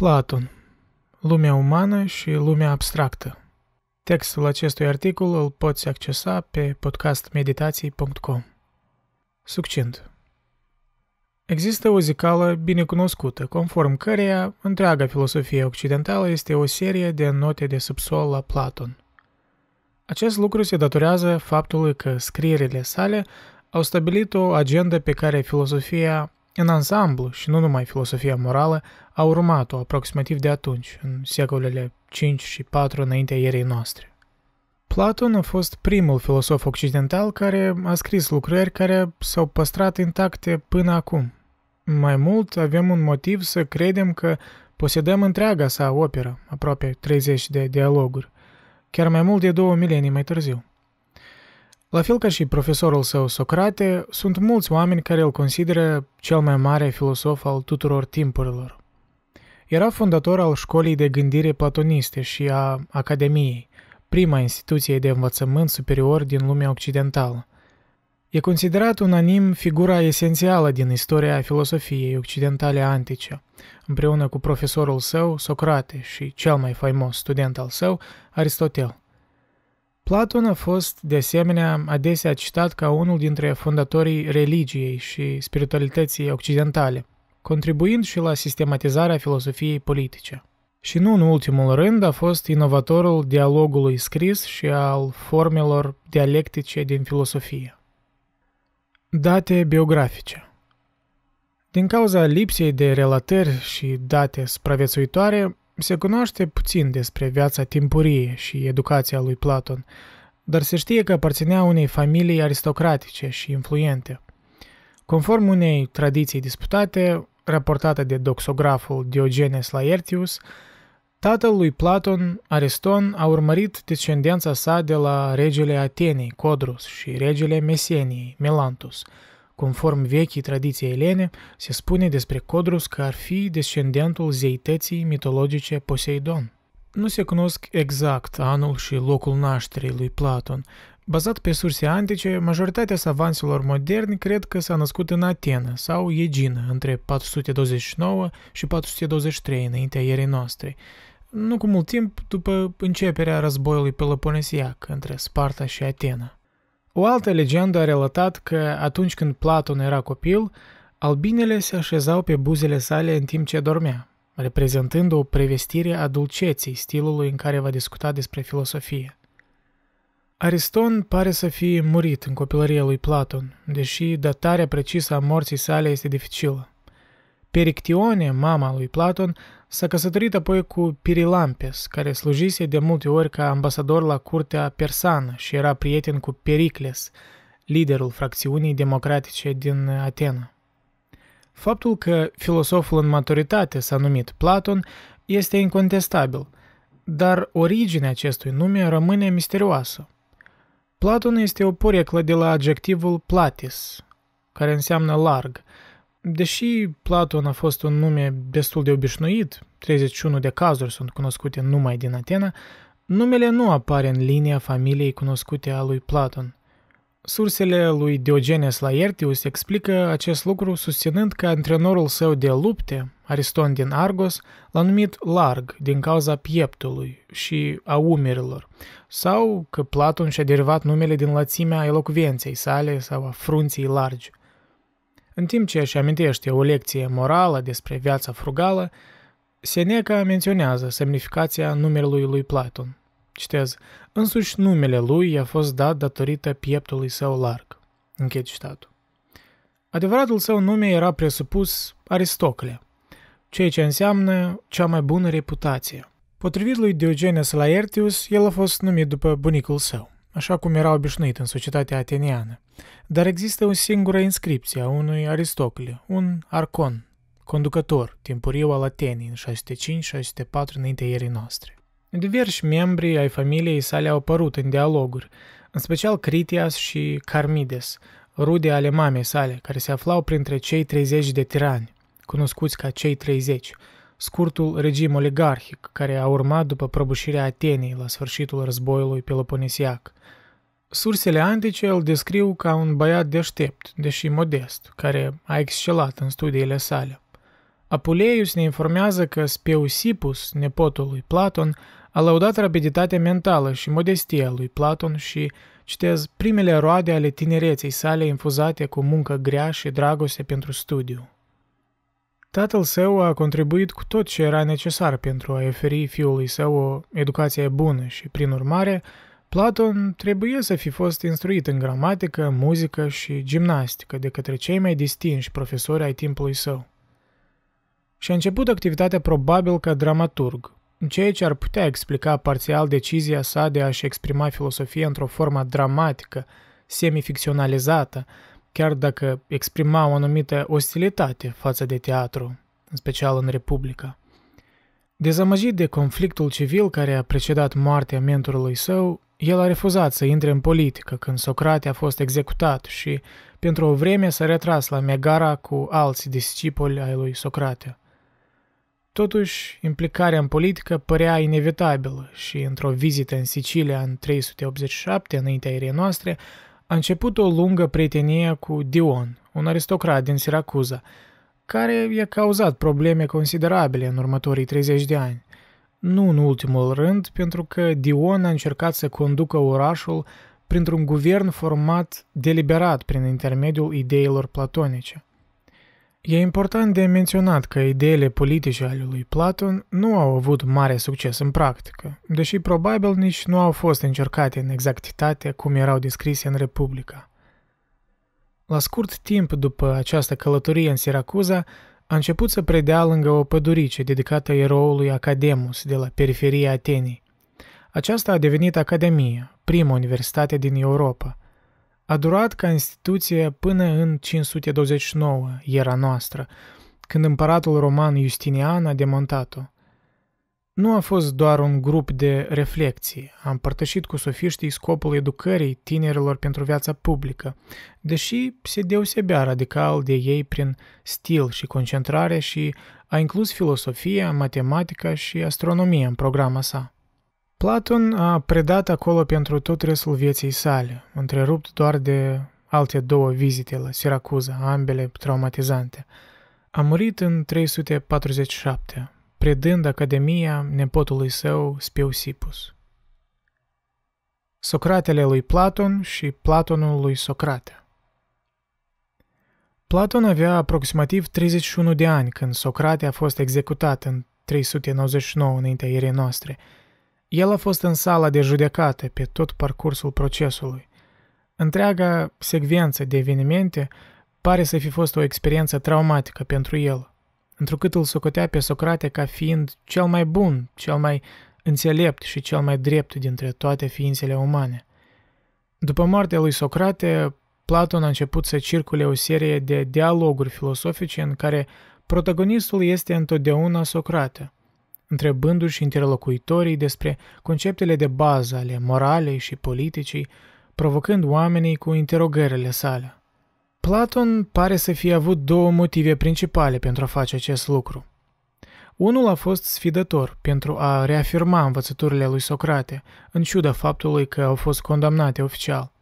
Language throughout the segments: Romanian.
Platon. Lumea umană și lumea abstractă. Textul acestui articol îl poți accesa pe podcastmeditații.com. Succint. Există o zicală binecunoscută, conform căreia întreaga filosofie occidentală este o serie de note de subsol la Platon. Acest lucru se datorează faptului că scrierile sale au stabilit o agendă pe care filosofia în ansamblu, și nu numai filosofia morală, a urmat-o aproximativ de atunci, în secolele 5 și 4 înaintea ierei noastre. Platon a fost primul filosof occidental care a scris lucrări care s-au păstrat intacte până acum. Mai mult, avem un motiv să credem că posedăm întreaga sa operă, aproape 30 de dialoguri, chiar mai mult de două milenii mai târziu. La fel ca și profesorul său Socrate, sunt mulți oameni care îl consideră cel mai mare filosof al tuturor timpurilor. Era fondator al școlii de gândire platoniste și a Academiei, prima instituție de învățământ superior din lumea occidentală. E considerat unanim figura esențială din istoria filosofiei occidentale antice, împreună cu profesorul său Socrate și cel mai faimos student al său, Aristotel – Platon a fost, de asemenea, adesea citat ca unul dintre fondatorii religiei și spiritualității occidentale, contribuind și la sistematizarea filosofiei politice. Și nu în ultimul rând a fost inovatorul dialogului scris și al formelor dialectice din filosofie. Date biografice Din cauza lipsei de relatări și date supraviețuitoare, se cunoaște puțin despre viața timpurie și educația lui Platon, dar se știe că aparținea unei familii aristocratice și influente. Conform unei tradiții disputate, raportată de doxograful Diogenes Laertius, tatăl lui Platon, Ariston, a urmărit descendența sa de la regele Atenei, Codrus, și regele Meseniei, Melantus – Conform vechii tradiții elene, se spune despre Codrus că ar fi descendentul zeității mitologice Poseidon. Nu se cunosc exact anul și locul nașterii lui Platon. Bazat pe surse antice, majoritatea savanților moderni cred că s-a născut în Atena sau Egină între 429 și 423 înaintea ierii noastre, nu cu mult timp după începerea războiului peloponesiac între Sparta și Atena. O altă legendă a relatat că atunci când Platon era copil, albinele se așezau pe buzele sale în timp ce dormea, reprezentând o prevestire a dulceții stilului în care va discuta despre filosofie. Ariston pare să fie murit în copilăria lui Platon, deși datarea precisă a morții sale este dificilă. Perictione, mama lui Platon, s-a căsătorit apoi cu Pirilampes, care slujise de multe ori ca ambasador la curtea persană și era prieten cu Pericles, liderul fracțiunii democratice din Atena. Faptul că filosoful în maturitate s-a numit Platon este incontestabil, dar originea acestui nume rămâne misterioasă. Platon este o poreclă de la adjectivul platis, care înseamnă larg, Deși Platon a fost un nume destul de obișnuit, 31 de cazuri sunt cunoscute numai din Atena, numele nu apare în linia familiei cunoscute a lui Platon. Sursele lui Diogenes Laertius explică acest lucru susținând că antrenorul său de lupte, Ariston din Argos, l-a numit larg din cauza pieptului și a umerilor, sau că Platon și-a derivat numele din lățimea elocvenței sale sau a frunții largi – în timp ce își amintește o lecție morală despre viața frugală, Seneca menționează semnificația numelui lui Platon. Citez, însuși numele lui i-a fost dat datorită pieptului său larg. Închei citatul. Adevăratul său nume era presupus Aristocle, ceea ce înseamnă cea mai bună reputație. Potrivit lui Diogenes Laertius, el a fost numit după bunicul său așa cum era obișnuit în societatea ateniană. Dar există o singură inscripție a unui Aristocle, un arcon, conducător timpuriu al Atenei în 605-604 înainte ierii noastre. Diversi membri ai familiei sale au apărut în dialoguri, în special Critias și Carmides, rude ale mamei sale, care se aflau printre cei 30 de tirani, cunoscuți ca cei 30, scurtul regim oligarhic care a urmat după prăbușirea Atenei la sfârșitul războiului Peloponesiac. Sursele antice îl descriu ca un băiat deștept, deși modest, care a excelat în studiile sale. Apuleius ne informează că Speusipus, nepotul lui Platon, a laudat rapiditatea mentală și modestia lui Platon și, citez, primele roade ale tinereței sale infuzate cu muncă grea și dragoste pentru studiu. Tatăl său a contribuit cu tot ce era necesar pentru a oferi fiului său o educație bună și, prin urmare, Platon trebuie să fi fost instruit în gramatică, muzică și gimnastică de către cei mai distinși profesori ai timpului său. Și a început activitatea probabil ca dramaturg, ceea ce ar putea explica parțial decizia sa de a-și exprima filosofia într-o formă dramatică, semificționalizată, chiar dacă exprima o anumită ostilitate față de teatru, în special în Republica. Dezamăgit de conflictul civil care a precedat moartea mentorului său, el a refuzat să intre în politică când Socrate a fost executat și, pentru o vreme, s-a retras la Megara cu alți discipoli ai lui Socrate. Totuși, implicarea în politică părea inevitabilă și, într-o vizită în Sicilia în 387, înaintea erei noastre, a început o lungă prietenie cu Dion, un aristocrat din Siracuza, care i-a cauzat probleme considerabile în următorii 30 de ani nu în ultimul rând, pentru că Dion a încercat să conducă orașul printr-un guvern format deliberat prin intermediul ideilor platonice. E important de menționat că ideile politice ale lui Platon nu au avut mare succes în practică, deși probabil nici nu au fost încercate în exactitate cum erau descrise în Republica. La scurt timp după această călătorie în Siracuza, a început să predea lângă o pădurice dedicată eroului Academus de la periferia Atenei. Aceasta a devenit Academia, prima universitate din Europa. A durat ca instituție până în 529, era noastră, când împăratul roman Justinian a demontat-o. Nu a fost doar un grup de reflexii. Am împărtășit cu sofiștii scopul educării tinerilor pentru viața publică, deși se deosebea radical de ei prin stil și concentrare și a inclus filosofia, matematica și astronomia în programa sa. Platon a predat acolo pentru tot restul vieții sale, întrerupt doar de alte două vizite la Siracuza, ambele traumatizante. A murit în 347, predând Academia nepotului său Speusippus. Socratele lui Platon și Platonul lui Socrate Platon avea aproximativ 31 de ani când Socrate a fost executat în 399 înaintea ierei noastre. El a fost în sala de judecată pe tot parcursul procesului. Întreaga secvență de evenimente pare să fi fost o experiență traumatică pentru el – întrucât îl socotea pe Socrate ca fiind cel mai bun, cel mai înțelept și cel mai drept dintre toate ființele umane. După moartea lui Socrate, Platon a început să circule o serie de dialoguri filosofice în care protagonistul este întotdeauna Socrate, întrebându-și interlocuitorii despre conceptele de bază ale moralei și politicii, provocând oamenii cu interogările sale. Platon pare să fie avut două motive principale pentru a face acest lucru. Unul a fost sfidător pentru a reafirma învățăturile lui Socrate, în ciuda faptului că au fost condamnate oficial.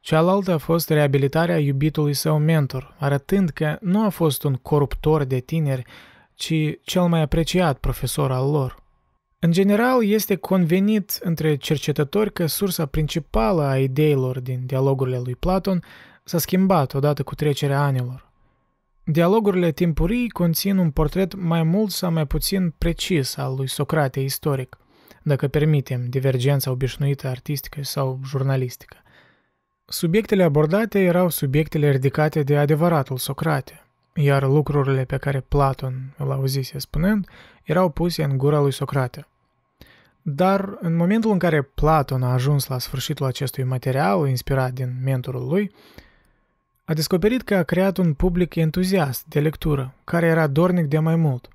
Cealaltă a fost reabilitarea iubitului său mentor, arătând că nu a fost un coruptor de tineri, ci cel mai apreciat profesor al lor. În general, este convenit între cercetători că sursa principală a ideilor din dialogurile lui Platon s-a schimbat odată cu trecerea anilor. Dialogurile timpurii conțin un portret mai mult sau mai puțin precis al lui Socrate istoric, dacă permitem divergența obișnuită artistică sau jurnalistică. Subiectele abordate erau subiectele ridicate de adevăratul Socrate, iar lucrurile pe care Platon îl auzise spunând erau puse în gura lui Socrate. Dar în momentul în care Platon a ajuns la sfârșitul acestui material inspirat din mentorul lui, a descoperit că a creat un public entuziast de lectură, care era dornic de mai mult.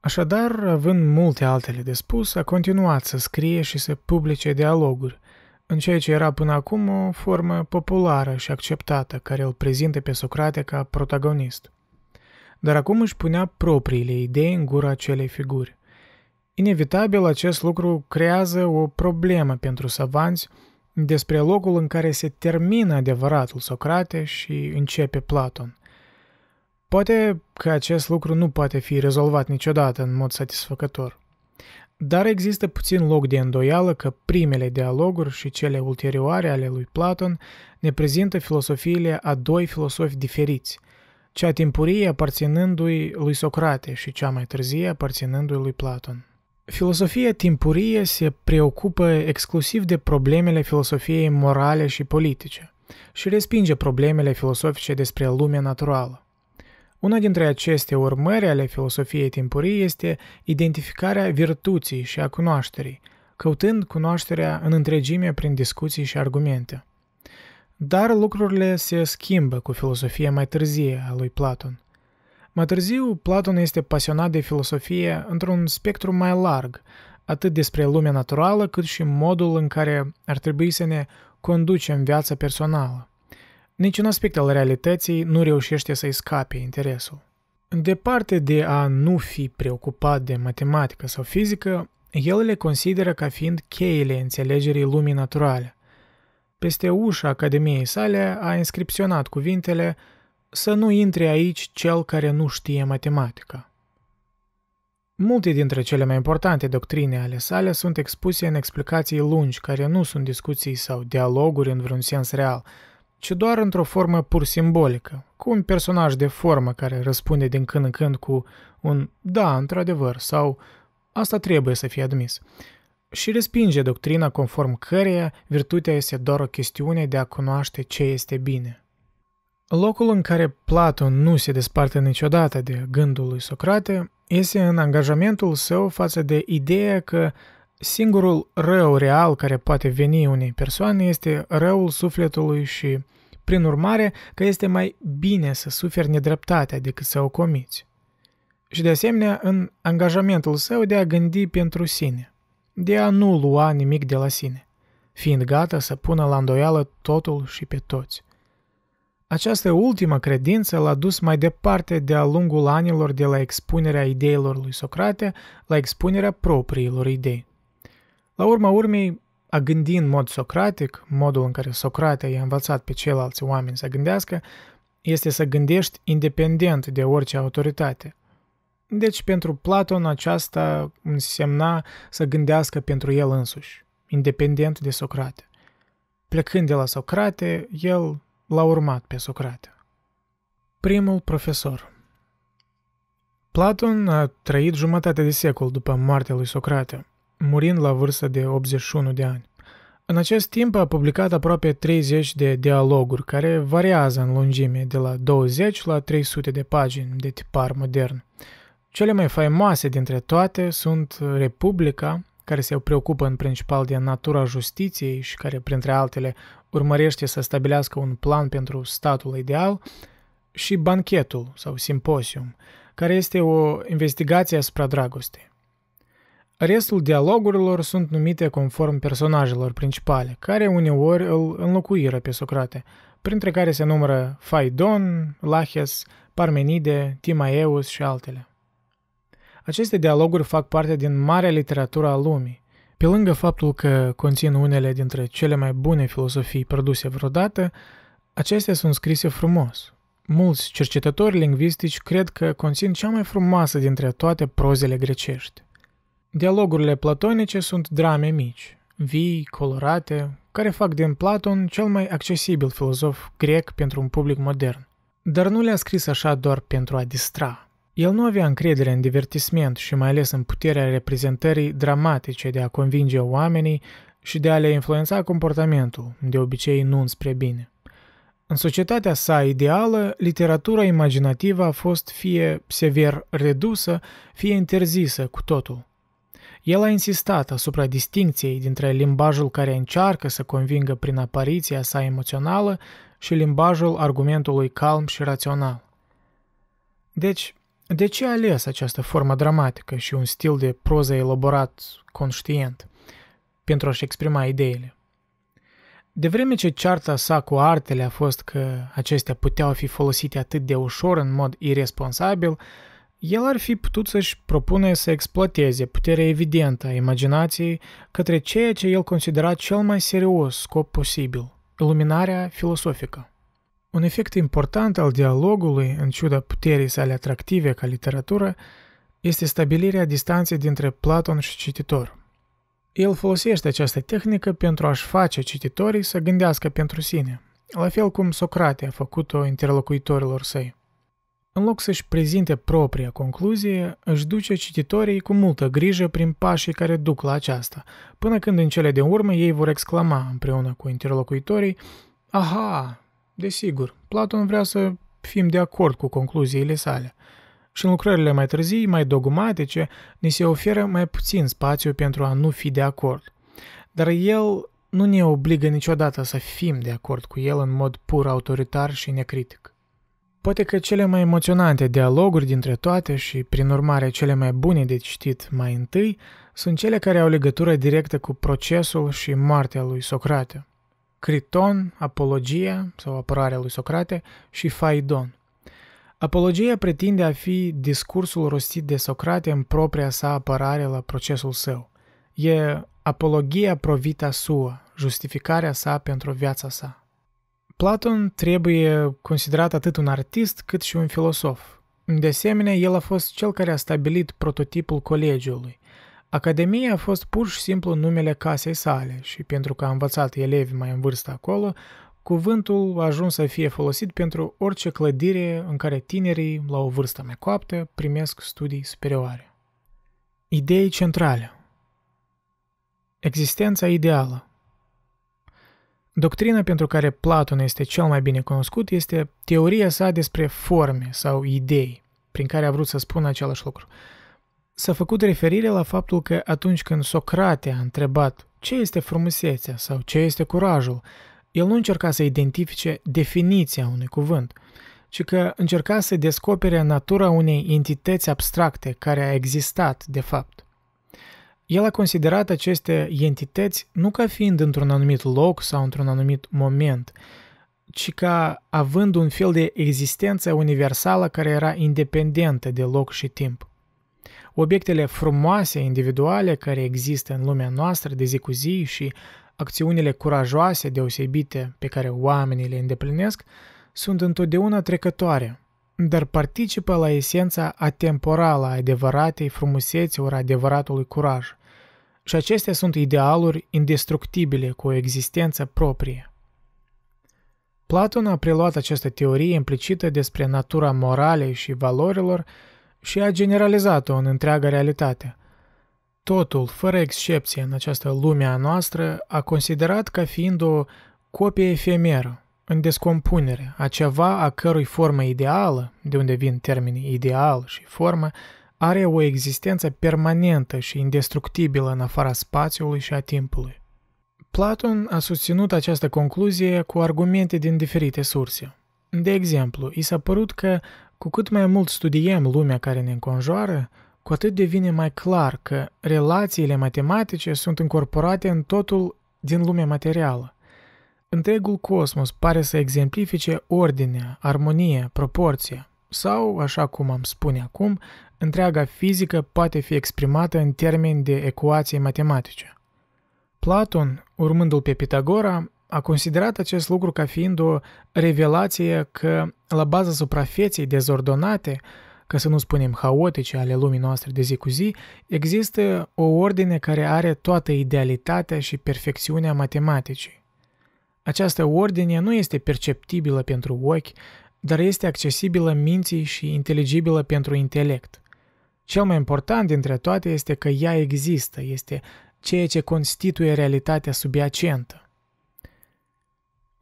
Așadar, având multe altele de spus, a continuat să scrie și să publice dialoguri, în ceea ce era până acum o formă populară și acceptată care îl prezintă pe Socrate ca protagonist. Dar acum își punea propriile idei în gura acelei figuri. Inevitabil, acest lucru creează o problemă pentru savanți despre locul în care se termină adevăratul Socrate și începe Platon. Poate că acest lucru nu poate fi rezolvat niciodată în mod satisfăcător. Dar există puțin loc de îndoială că primele dialoguri și cele ulterioare ale lui Platon ne prezintă filosofiile a doi filosofi diferiți, cea timpurie aparținându-i lui Socrate și cea mai târzie aparținându-i lui Platon. Filosofia timpurie se preocupă exclusiv de problemele filosofiei morale și politice și respinge problemele filosofice despre lumea naturală. Una dintre aceste urmări ale filosofiei timpurii este identificarea virtuții și a cunoașterii, căutând cunoașterea în întregime prin discuții și argumente. Dar lucrurile se schimbă cu filosofia mai târzie a lui Platon – mai târziu, Platon este pasionat de filosofie într-un spectru mai larg, atât despre lumea naturală, cât și modul în care ar trebui să ne conducem viața personală. Niciun aspect al realității nu reușește să-i scape interesul. Departe de a nu fi preocupat de matematică sau fizică, el le consideră ca fiind cheile înțelegerii lumii naturale. Peste ușa Academiei sale a inscripționat cuvintele – să nu intre aici cel care nu știe matematică. Multe dintre cele mai importante doctrine ale sale sunt expuse în explicații lungi, care nu sunt discuții sau dialoguri în vreun sens real, ci doar într-o formă pur simbolică, cu un personaj de formă care răspunde din când în când cu un da, într-adevăr, sau asta trebuie să fie admis, și respinge doctrina conform căreia virtutea este doar o chestiune de a cunoaște ce este bine. Locul în care Platon nu se desparte niciodată de gândul lui Socrate este în angajamentul său față de ideea că singurul rău real care poate veni unei persoane este răul sufletului și, prin urmare, că este mai bine să suferi nedreptatea decât să o comiți. Și de asemenea în angajamentul său de a gândi pentru sine, de a nu lua nimic de la sine, fiind gata să pună la îndoială totul și pe toți – această ultimă credință l-a dus mai departe de-a lungul anilor de la expunerea ideilor lui Socrate la expunerea propriilor idei. La urma urmei, a gândi în mod socratic, modul în care Socrate i-a învățat pe ceilalți oameni să gândească, este să gândești independent de orice autoritate. Deci, pentru Platon, aceasta însemna să gândească pentru el însuși, independent de Socrate. Plecând de la Socrate, el l-a urmat pe Socrate. Primul profesor Platon a trăit jumătate de secol după moartea lui Socrate, murind la vârsta de 81 de ani. În acest timp a publicat aproape 30 de dialoguri, care variază în lungime de la 20 la 300 de pagini de tipar modern. Cele mai faimoase dintre toate sunt Republica, care se preocupă în principal de natura justiției și care, printre altele, urmărește să stabilească un plan pentru statul ideal și banchetul sau simposium, care este o investigație asupra dragostei. Restul dialogurilor sunt numite conform personajelor principale, care uneori îl înlocuiră pe Socrate, printre care se numără Faidon, Laches, Parmenide, Timaeus și altele. Aceste dialoguri fac parte din marea literatură a lumii, pe lângă faptul că conțin unele dintre cele mai bune filosofii produse vreodată, acestea sunt scrise frumos. Mulți cercetători lingvistici cred că conțin cea mai frumoasă dintre toate prozele grecești. Dialogurile platonice sunt drame mici, vii, colorate, care fac din Platon cel mai accesibil filozof grec pentru un public modern. Dar nu le-a scris așa doar pentru a distra. El nu avea încredere în divertisment și mai ales în puterea reprezentării dramatice de a convinge oamenii și de a le influența comportamentul, de obicei nu înspre bine. În societatea sa ideală, literatura imaginativă a fost fie sever redusă, fie interzisă cu totul. El a insistat asupra distinției dintre limbajul care încearcă să convingă prin apariția sa emoțională și limbajul argumentului calm și rațional. Deci, de ce a ales această formă dramatică și un stil de proză elaborat, conștient, pentru a-și exprima ideile? De vreme ce cearta sa cu artele a fost că acestea puteau fi folosite atât de ușor în mod irresponsabil, el ar fi putut să-și propune să exploateze puterea evidentă a imaginației către ceea ce el considera cel mai serios scop posibil, iluminarea filosofică. Un efect important al dialogului, în ciuda puterii sale atractive ca literatură, este stabilirea distanței dintre Platon și cititor. El folosește această tehnică pentru a-și face cititorii să gândească pentru sine, la fel cum Socrate a făcut-o interlocuitorilor săi. În loc să-și prezinte propria concluzie, își duce cititorii cu multă grijă prin pașii care duc la aceasta, până când în cele din urmă ei vor exclama împreună cu interlocuitorii Aha, Desigur, Platon vrea să fim de acord cu concluziile sale. Și în lucrările mai târzii, mai dogmatice, ni se oferă mai puțin spațiu pentru a nu fi de acord. Dar el nu ne obligă niciodată să fim de acord cu el în mod pur autoritar și necritic. Poate că cele mai emoționante dialoguri dintre toate și, prin urmare, cele mai bune de citit mai întâi sunt cele care au legătură directă cu procesul și moartea lui Socrate. Criton, Apologia sau apărarea lui Socrate și Faidon. Apologia pretinde a fi discursul rostit de Socrate în propria sa apărare la procesul său. E apologia provita sua, justificarea sa pentru viața sa. Platon trebuie considerat atât un artist cât și un filosof. De asemenea, el a fost cel care a stabilit prototipul colegiului – Academia a fost pur și simplu numele casei sale și pentru că a învățat elevi mai în vârstă acolo, cuvântul a ajuns să fie folosit pentru orice clădire în care tinerii, la o vârstă mai coaptă, primesc studii superioare. Idei centrale Existența ideală Doctrina pentru care Platon este cel mai bine cunoscut este teoria sa despre forme sau idei, prin care a vrut să spună același lucru – s-a făcut referire la faptul că atunci când Socrate a întrebat ce este frumusețea sau ce este curajul, el nu încerca să identifice definiția unui cuvânt, ci că încerca să descopere natura unei entități abstracte care a existat de fapt. El a considerat aceste entități nu ca fiind într-un anumit loc sau într-un anumit moment, ci ca având un fel de existență universală care era independentă de loc și timp obiectele frumoase individuale care există în lumea noastră de zi cu zi și acțiunile curajoase deosebite pe care oamenii le îndeplinesc sunt întotdeauna trecătoare, dar participă la esența atemporală a adevăratei frumuseți ori adevăratului curaj. Și acestea sunt idealuri indestructibile cu o existență proprie. Platon a preluat această teorie implicită despre natura moralei și valorilor și a generalizat-o în întreaga realitate. Totul, fără excepție în această lume a noastră, a considerat ca fiind o copie efemeră, în descompunere, a ceva a cărui formă ideală, de unde vin termenii ideal și formă, are o existență permanentă și indestructibilă în afara spațiului și a timpului. Platon a susținut această concluzie cu argumente din diferite surse. De exemplu, i s-a părut că cu cât mai mult studiem lumea care ne înconjoară, cu atât devine mai clar că relațiile matematice sunt incorporate în totul din lumea materială. Întregul cosmos pare să exemplifice ordinea, armonie, proporție, sau, așa cum am spune acum, întreaga fizică poate fi exprimată în termeni de ecuații matematice. Platon, urmându-l pe Pitagora, a considerat acest lucru ca fiind o revelație că, la baza suprafeței dezordonate, ca să nu spunem haotice ale lumii noastre de zi cu zi, există o ordine care are toată idealitatea și perfecțiunea matematicii. Această ordine nu este perceptibilă pentru ochi, dar este accesibilă minții și inteligibilă pentru intelect. Cel mai important dintre toate este că ea există, este ceea ce constituie realitatea subiacentă.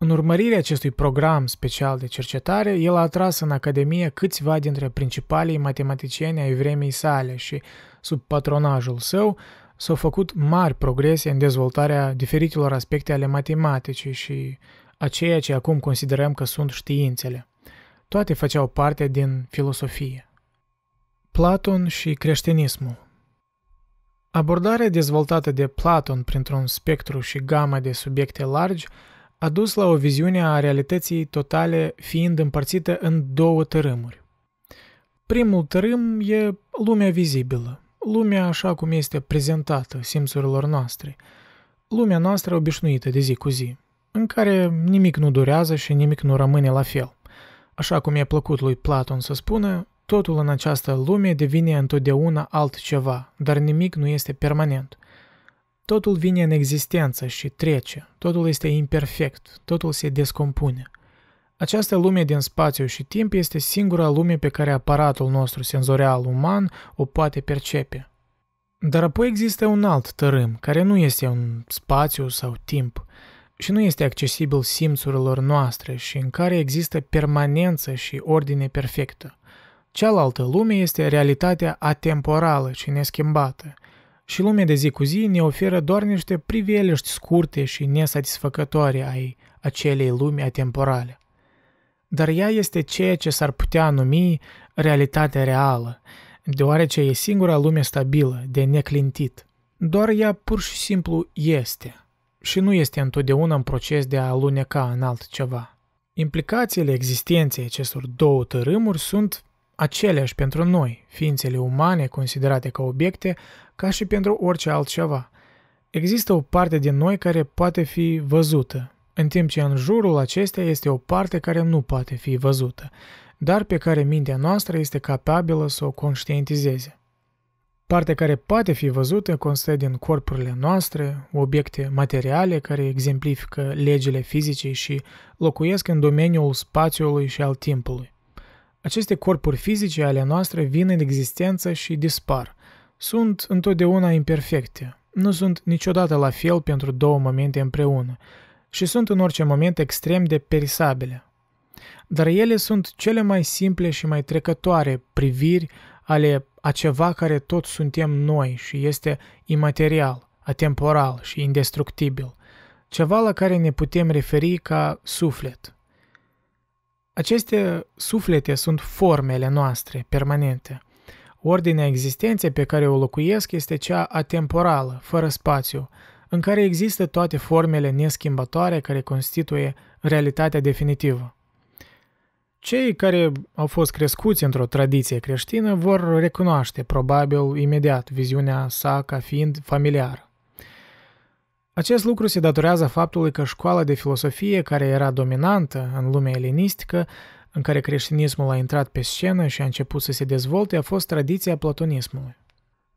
În urmărirea acestui program special de cercetare, el a atras în Academie câțiva dintre principalii matematicieni ai vremii sale și, sub patronajul său, s-au făcut mari progrese în dezvoltarea diferitelor aspecte ale matematicii și a ceea ce acum considerăm că sunt științele. Toate făceau parte din filosofie. Platon și creștinismul Abordarea dezvoltată de Platon printr-un spectru și gamă de subiecte largi a dus la o viziune a realității totale fiind împărțită în două tărâmuri. Primul tărâm e lumea vizibilă, lumea așa cum este prezentată simțurilor noastre, lumea noastră obișnuită de zi cu zi, în care nimic nu durează și nimic nu rămâne la fel. Așa cum e plăcut lui Platon să spună, totul în această lume devine întotdeauna altceva, dar nimic nu este permanent – Totul vine în existență și trece, totul este imperfect, totul se descompune. Această lume din spațiu și timp este singura lume pe care aparatul nostru senzorial uman o poate percepe. Dar apoi există un alt tărâm, care nu este un spațiu sau timp, și nu este accesibil simțurilor noastre și în care există permanență și ordine perfectă. Cealaltă lume este realitatea atemporală și neschimbată – și lumea de zi cu zi ne oferă doar niște priveliști scurte și nesatisfăcătoare ai acelei lumi atemporale. Dar ea este ceea ce s-ar putea numi realitatea reală, deoarece e singura lume stabilă, de neclintit. Doar ea pur și simplu este și nu este întotdeauna în proces de a aluneca în altceva. Implicațiile existenței acestor două tărâmuri sunt aceleași pentru noi, ființele umane considerate ca obiecte, ca și pentru orice altceva. Există o parte din noi care poate fi văzută, în timp ce în jurul acesteia este o parte care nu poate fi văzută, dar pe care mintea noastră este capabilă să o conștientizeze. Partea care poate fi văzută constă din corpurile noastre, obiecte materiale care exemplifică legile fizicii și locuiesc în domeniul spațiului și al timpului. Aceste corpuri fizice ale noastre vin în existență și dispar. Sunt întotdeauna imperfecte. Nu sunt niciodată la fel pentru două momente împreună și sunt în orice moment extrem de perisabile. Dar ele sunt cele mai simple și mai trecătoare priviri ale a ceva care tot suntem noi și este imaterial, atemporal și indestructibil, ceva la care ne putem referi ca suflet – aceste suflete sunt formele noastre, permanente. Ordinea existenței pe care o locuiesc este cea atemporală, fără spațiu, în care există toate formele neschimbătoare care constituie realitatea definitivă. Cei care au fost crescuți într-o tradiție creștină vor recunoaște, probabil, imediat, viziunea sa ca fiind familiară. Acest lucru se datorează faptului că școala de filosofie care era dominantă în lumea elenistică, în care creștinismul a intrat pe scenă și a început să se dezvolte, a fost tradiția platonismului.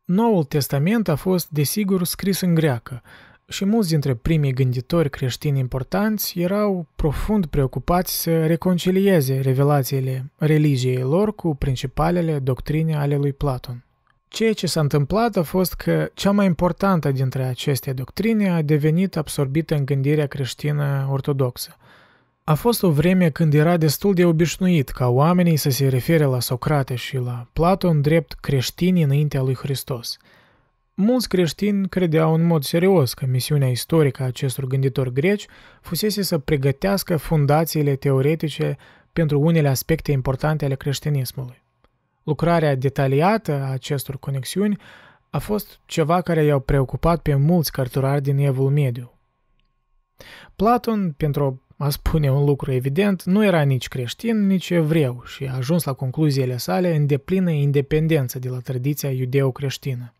Noul Testament a fost, desigur, scris în greacă, și mulți dintre primii gânditori creștini importanți erau profund preocupați să reconcilieze revelațiile religiei lor cu principalele doctrine ale lui Platon. Ceea ce s-a întâmplat a fost că cea mai importantă dintre aceste doctrine a devenit absorbită în gândirea creștină ortodoxă. A fost o vreme când era destul de obișnuit ca oamenii să se refere la Socrate și la Platon drept creștini înaintea lui Hristos. Mulți creștini credeau în mod serios că misiunea istorică a acestor gânditori greci fusese să pregătească fundațiile teoretice pentru unele aspecte importante ale creștinismului. Lucrarea detaliată a acestor conexiuni a fost ceva care i-au preocupat pe mulți cărturari din Evul Mediu. Platon, pentru a spune un lucru evident, nu era nici creștin, nici evreu și a ajuns la concluziile sale în deplină independență de la tradiția iudeo-creștină.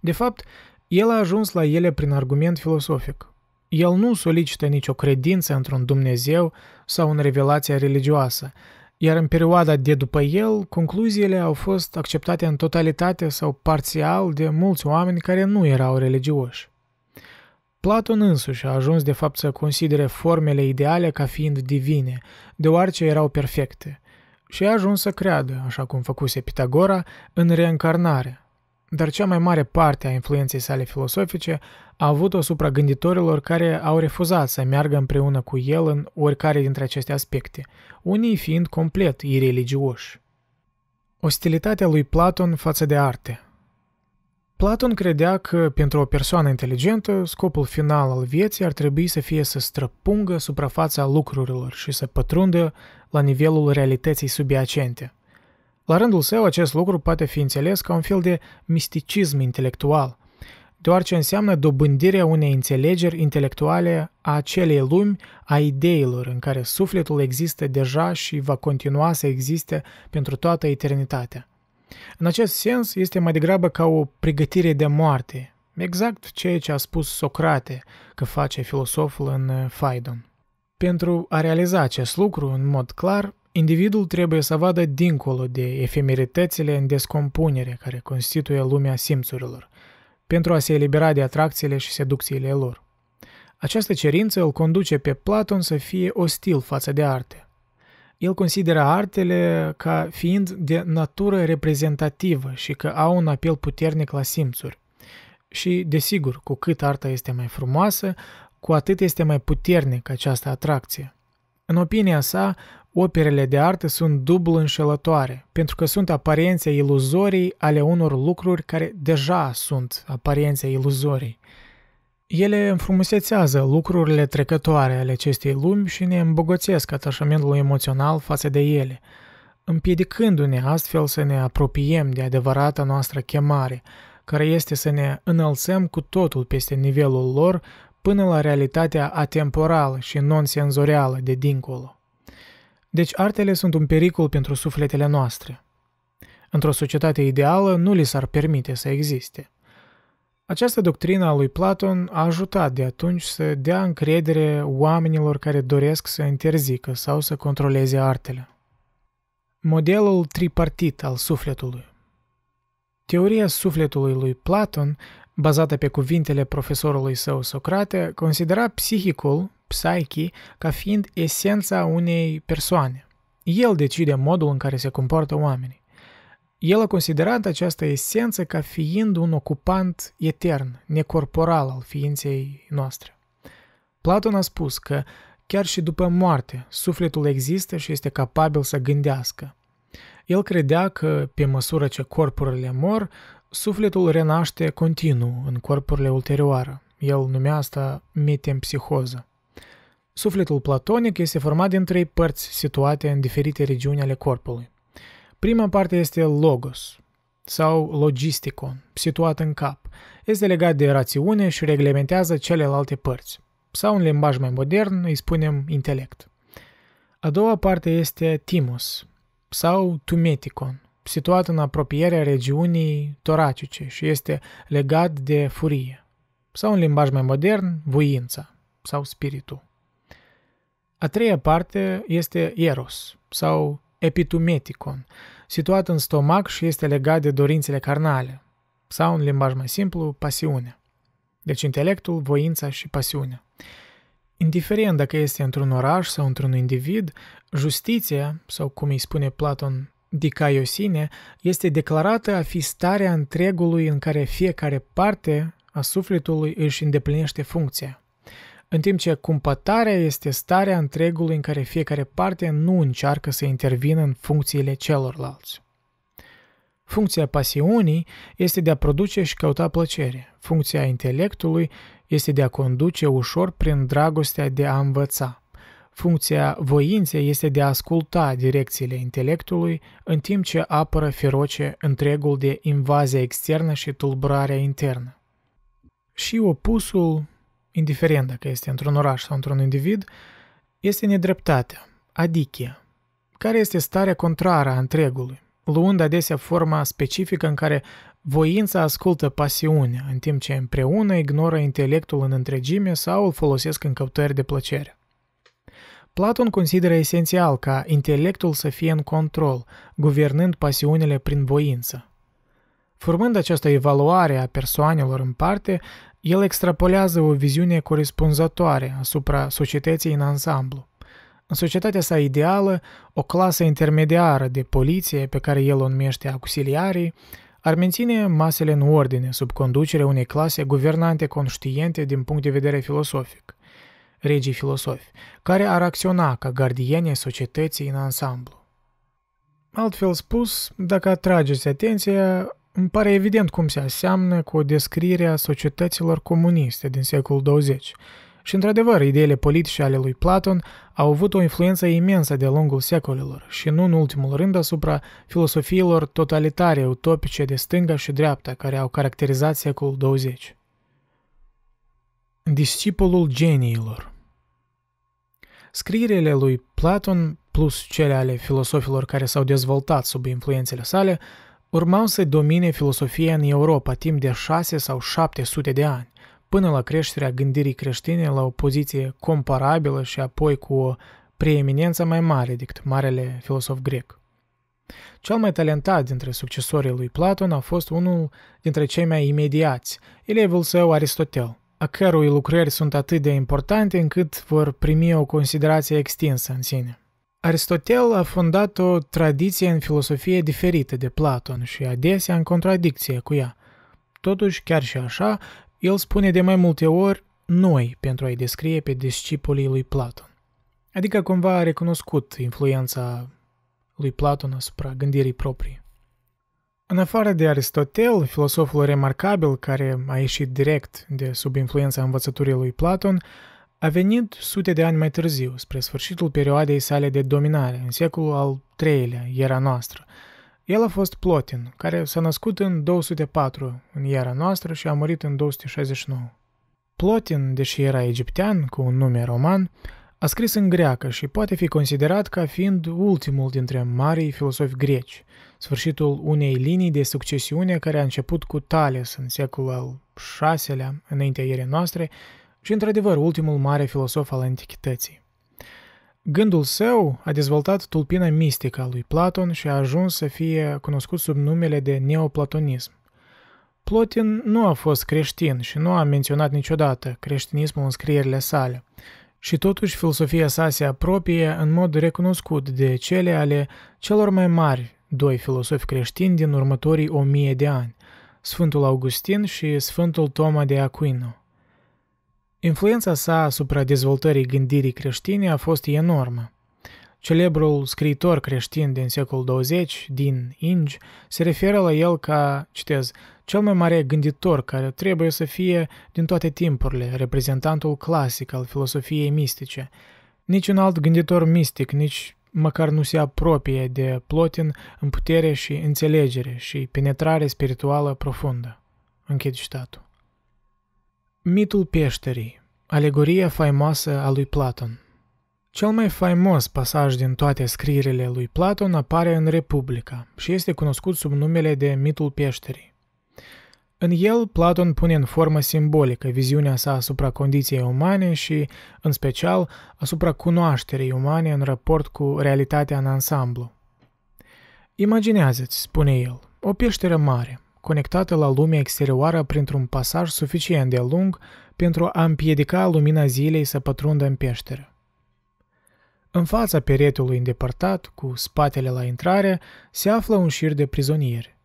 De fapt, el a ajuns la ele prin argument filosofic. El nu solicită nicio credință într-un Dumnezeu sau în revelația religioasă, iar în perioada de după el, concluziile au fost acceptate în totalitate sau parțial de mulți oameni care nu erau religioși. Platon însuși a ajuns de fapt să considere formele ideale ca fiind divine, deoarece erau perfecte, și a ajuns să creadă, așa cum făcuse Pitagora, în reîncarnare, dar cea mai mare parte a influenței sale filosofice a avut-o asupra gânditorilor care au refuzat să meargă împreună cu el în oricare dintre aceste aspecte, unii fiind complet ireligioși. Ostilitatea lui Platon față de arte Platon credea că, pentru o persoană inteligentă, scopul final al vieții ar trebui să fie să străpungă suprafața lucrurilor și să pătrundă la nivelul realității subiacente – la rândul său, acest lucru poate fi înțeles ca un fel de misticism intelectual, deoarece înseamnă dobândirea unei înțelegeri intelectuale a acelei lumi a ideilor în care sufletul există deja și va continua să existe pentru toată eternitatea. În acest sens, este mai degrabă ca o pregătire de moarte, exact ceea ce a spus Socrate că face filosoful în Phaidon. Pentru a realiza acest lucru în mod clar, Individul trebuie să vadă dincolo de efemeritățile în descompunere care constituie lumea simțurilor, pentru a se elibera de atracțiile și seducțiile lor. Această cerință îl conduce pe Platon să fie ostil față de arte. El consideră artele ca fiind de natură reprezentativă și că au un apel puternic la simțuri. Și, desigur, cu cât arta este mai frumoasă, cu atât este mai puternic această atracție. În opinia sa, Operele de artă sunt dublu înșelătoare, pentru că sunt aparențe iluzorii ale unor lucruri care deja sunt aparențe iluzorii. Ele înfrumusețează lucrurile trecătoare ale acestei lumi și ne îmbogățesc atașamentul emoțional față de ele, împiedicându-ne astfel să ne apropiem de adevărata noastră chemare, care este să ne înălțăm cu totul peste nivelul lor până la realitatea atemporală și non-senzorială de dincolo. Deci artele sunt un pericol pentru sufletele noastre. Într-o societate ideală nu li s-ar permite să existe. Această doctrină a lui Platon a ajutat de atunci să dea încredere oamenilor care doresc să interzică sau să controleze artele. Modelul tripartit al sufletului Teoria sufletului lui Platon, bazată pe cuvintele profesorului său Socrate, considera psihicul, psyche ca fiind esența unei persoane. El decide modul în care se comportă oamenii. El a considerat această esență ca fiind un ocupant etern, necorporal al ființei noastre. Platon a spus că chiar și după moarte, sufletul există și este capabil să gândească. El credea că, pe măsură ce corpurile mor, sufletul renaște continuu în corpurile ulterioare. El numea asta metempsihoză. Sufletul platonic este format din trei părți situate în diferite regiuni ale corpului. Prima parte este logos sau logisticon, situat în cap. Este legat de rațiune și reglementează celelalte părți. Sau în limbaj mai modern îi spunem intelect. A doua parte este timus sau tumeticon, situat în apropierea regiunii toracice și este legat de furie. Sau în limbaj mai modern, voința sau spiritul. A treia parte este eros sau epitumeticon, situat în stomac și este legat de dorințele carnale, sau în limbaj mai simplu, pasiunea. Deci intelectul, voința și pasiunea. Indiferent dacă este într-un oraș sau într-un individ, justiția, sau cum îi spune Platon, dicaiosine, este declarată a fi starea întregului în care fiecare parte a sufletului își îndeplinește funcția în timp ce cumpătarea este starea întregului în care fiecare parte nu încearcă să intervină în funcțiile celorlalți. Funcția pasiunii este de a produce și căuta plăcere. Funcția intelectului este de a conduce ușor prin dragostea de a învăța. Funcția voinței este de a asculta direcțiile intelectului, în timp ce apără feroce întregul de invazia externă și tulburarea internă. Și opusul indiferent dacă este într-un oraș sau într-un individ, este nedreptatea, adichia, care este starea contrară a întregului, luând adesea forma specifică în care voința ascultă pasiunea, în timp ce împreună ignoră intelectul în întregime sau îl folosesc în căutări de plăcere. Platon consideră esențial ca intelectul să fie în control, guvernând pasiunile prin voință. Formând această evaluare a persoanelor în parte, el extrapolează o viziune corespunzătoare asupra societății în ansamblu. În societatea sa ideală, o clasă intermediară de poliție pe care el o numește auxiliarii ar menține masele în ordine sub conducerea unei clase guvernante conștiente din punct de vedere filosofic, regii filosofi, care ar acționa ca gardiene societății în ansamblu. Altfel spus, dacă atrageți atenția, îmi pare evident cum se aseamnă cu o descriere a societăților comuniste din secolul 20. Și într-adevăr, ideile politice ale lui Platon au avut o influență imensă de-a lungul secolelor și nu în ultimul rând asupra filosofiilor totalitare utopice de stânga și dreapta care au caracterizat secolul 20. Discipolul geniilor Scrierile lui Platon plus cele ale filosofilor care s-au dezvoltat sub influențele sale – urmau să domine filosofia în Europa timp de 6 sau 700 de ani, până la creșterea gândirii creștine la o poziție comparabilă și apoi cu o preeminență mai mare decât marele filosof grec. Cel mai talentat dintre succesorii lui Platon a fost unul dintre cei mai imediați, elevul său Aristotel, a cărui lucrări sunt atât de importante încât vor primi o considerație extinsă în sine. Aristotel a fondat o tradiție în filosofie diferită de Platon și adesea în contradicție cu ea. Totuși, chiar și așa, el spune de mai multe ori noi pentru a-i descrie pe discipolii lui Platon. Adică cumva a recunoscut influența lui Platon asupra gândirii proprii. În afară de Aristotel, filosoful remarcabil care a ieșit direct de sub influența învățăturii lui Platon, a venit sute de ani mai târziu, spre sfârșitul perioadei sale de dominare, în secolul al III-lea, era noastră. El a fost Plotin, care s-a născut în 204, în era noastră, și a murit în 269. Plotin, deși era egiptean, cu un nume roman, a scris în greacă și poate fi considerat ca fiind ultimul dintre marii filosofi greci, sfârșitul unei linii de succesiune care a început cu Thales în secolul al VI-lea, înaintea erei noastre, și într-adevăr ultimul mare filosof al antichității. Gândul său a dezvoltat tulpina mistică a lui Platon și a ajuns să fie cunoscut sub numele de neoplatonism. Plotin nu a fost creștin și nu a menționat niciodată creștinismul în scrierile sale, și totuși filosofia sa se apropie în mod recunoscut de cele ale celor mai mari doi filosofi creștini din următorii o mie de ani, Sfântul Augustin și Sfântul Toma de Aquino. Influența sa asupra dezvoltării gândirii creștine a fost enormă. Celebrul scriitor creștin din secolul 20, din Inge, se referă la el ca, citez, cel mai mare gânditor care trebuie să fie din toate timpurile reprezentantul clasic al filosofiei mistice. un alt gânditor mistic, nici măcar nu se apropie de Plotin în putere și înțelegere și penetrare spirituală profundă. Închid citatul. Mitul peșterii, alegoria faimoasă a lui Platon. Cel mai faimos pasaj din toate scrierile lui Platon apare în Republica și este cunoscut sub numele de Mitul peșterii. În el, Platon pune în formă simbolică viziunea sa asupra condiției umane și, în special, asupra cunoașterii umane în raport cu realitatea în ansamblu. Imaginează-ți, spune el, o peșteră mare – conectată la lumea exterioară printr-un pasaj suficient de lung pentru a împiedica lumina zilei să pătrundă în peșteră. În fața peretelui îndepărtat, cu spatele la intrare, se află un șir de prizonieri.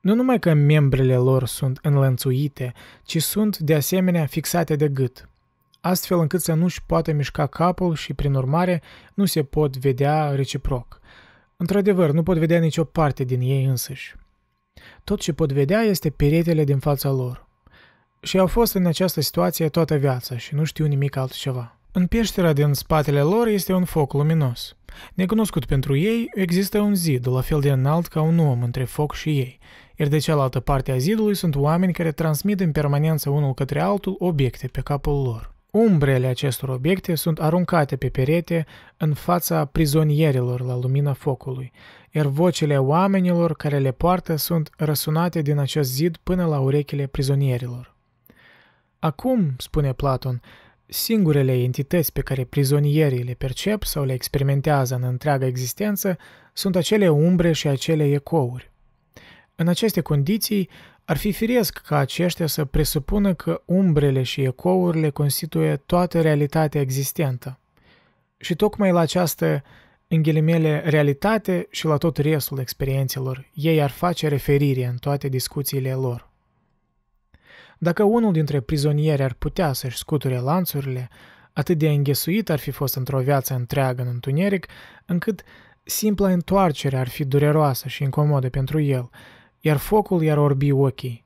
Nu numai că membrele lor sunt înlănțuite, ci sunt de asemenea fixate de gât, astfel încât să nu-și poată mișca capul și, prin urmare, nu se pot vedea reciproc. Într-adevăr, nu pot vedea nicio parte din ei însăși. Tot ce pot vedea este peretele din fața lor. Și au fost în această situație toată viața și nu știu nimic altceva. În peștera din spatele lor este un foc luminos. Necunoscut pentru ei, există un zid, la fel de înalt ca un om între foc și ei, iar de cealaltă parte a zidului sunt oameni care transmit în permanență unul către altul obiecte pe capul lor. Umbrele acestor obiecte sunt aruncate pe perete în fața prizonierilor la lumina focului, iar vocele oamenilor care le poartă sunt răsunate din acest zid până la urechile prizonierilor. Acum, spune Platon, singurele entități pe care prizonierii le percep sau le experimentează în întreaga existență sunt acele umbre și acele ecouri. În aceste condiții, ar fi firesc ca aceștia să presupună că umbrele și ecourile constituie toată realitatea existentă. Și tocmai la această, în ghilimele, realitate și la tot restul experiențelor, ei ar face referire în toate discuțiile lor. Dacă unul dintre prizonieri ar putea să-și scuture lanțurile, atât de înghesuit ar fi fost într-o viață întreagă în întuneric, încât simpla întoarcere ar fi dureroasă și incomodă pentru el – iar focul i-ar orbi ochii.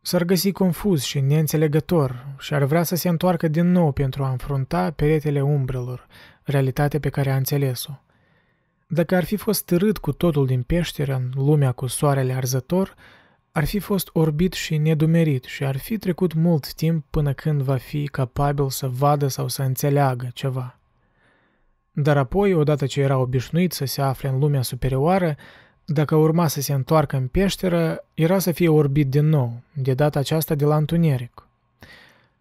S-ar găsi confuz și neînțelegător și ar vrea să se întoarcă din nou pentru a înfrunta peretele umbrelor, realitatea pe care a înțeles-o. Dacă ar fi fost târât cu totul din peșteră în lumea cu soarele arzător, ar fi fost orbit și nedumerit și ar fi trecut mult timp până când va fi capabil să vadă sau să înțeleagă ceva. Dar apoi, odată ce era obișnuit să se afle în lumea superioară, dacă urma să se întoarcă în peșteră, era să fie orbit din nou, de data aceasta de la întuneric.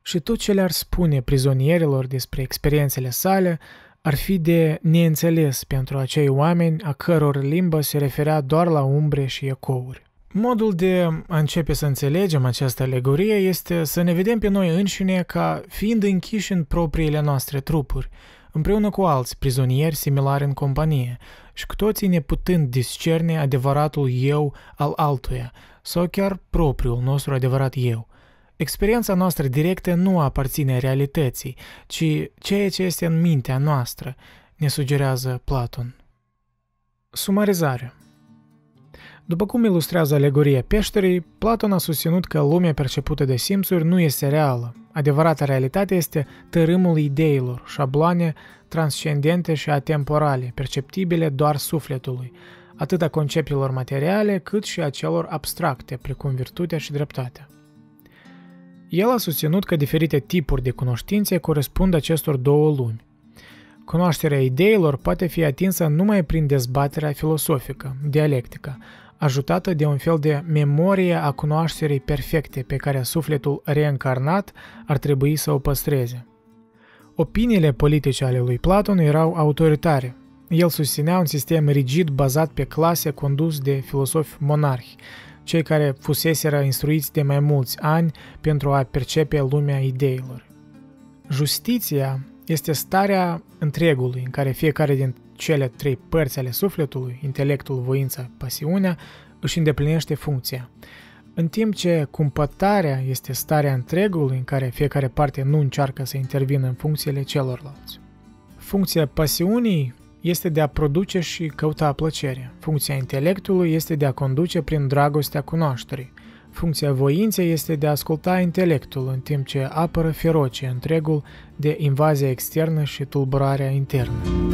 Și tot ce le-ar spune prizonierilor despre experiențele sale ar fi de neînțeles pentru acei oameni a căror limbă se referea doar la umbre și ecouri. Modul de a începe să înțelegem această alegorie este să ne vedem pe noi înșine ca fiind închiși în propriile noastre trupuri, împreună cu alți prizonieri similari în companie și cu toții neputând discerne adevăratul eu al altuia sau chiar propriul nostru adevărat eu. Experiența noastră directă nu aparține realității, ci ceea ce este în mintea noastră, ne sugerează Platon. Sumarizare după cum ilustrează alegoria peșterii, Platon a susținut că lumea percepută de simțuri nu este reală. Adevărata realitate este tărâmul ideilor, șabloane transcendente și atemporale, perceptibile doar sufletului, atât a conceptelor materiale cât și a celor abstracte, precum virtutea și dreptatea. El a susținut că diferite tipuri de cunoștințe corespund acestor două lumi. Cunoașterea ideilor poate fi atinsă numai prin dezbaterea filosofică, dialectică, ajutată de un fel de memorie a cunoașterii perfecte pe care sufletul reîncarnat ar trebui să o păstreze. Opiniile politice ale lui Platon erau autoritare. El susținea un sistem rigid bazat pe clase condus de filosofi monarhi, cei care fuseseră instruiți de mai mulți ani pentru a percepe lumea ideilor. Justiția este starea întregului în care fiecare din cele trei părți ale sufletului, intelectul, voința, pasiunea, își îndeplinește funcția. În timp ce cumpătarea este starea întregului în care fiecare parte nu încearcă să intervină în funcțiile celorlalți. Funcția pasiunii este de a produce și căuta plăcere. Funcția intelectului este de a conduce prin dragostea cunoașterii. Funcția voinței este de a asculta intelectul, în timp ce apără feroce întregul de invazia externă și tulburarea internă.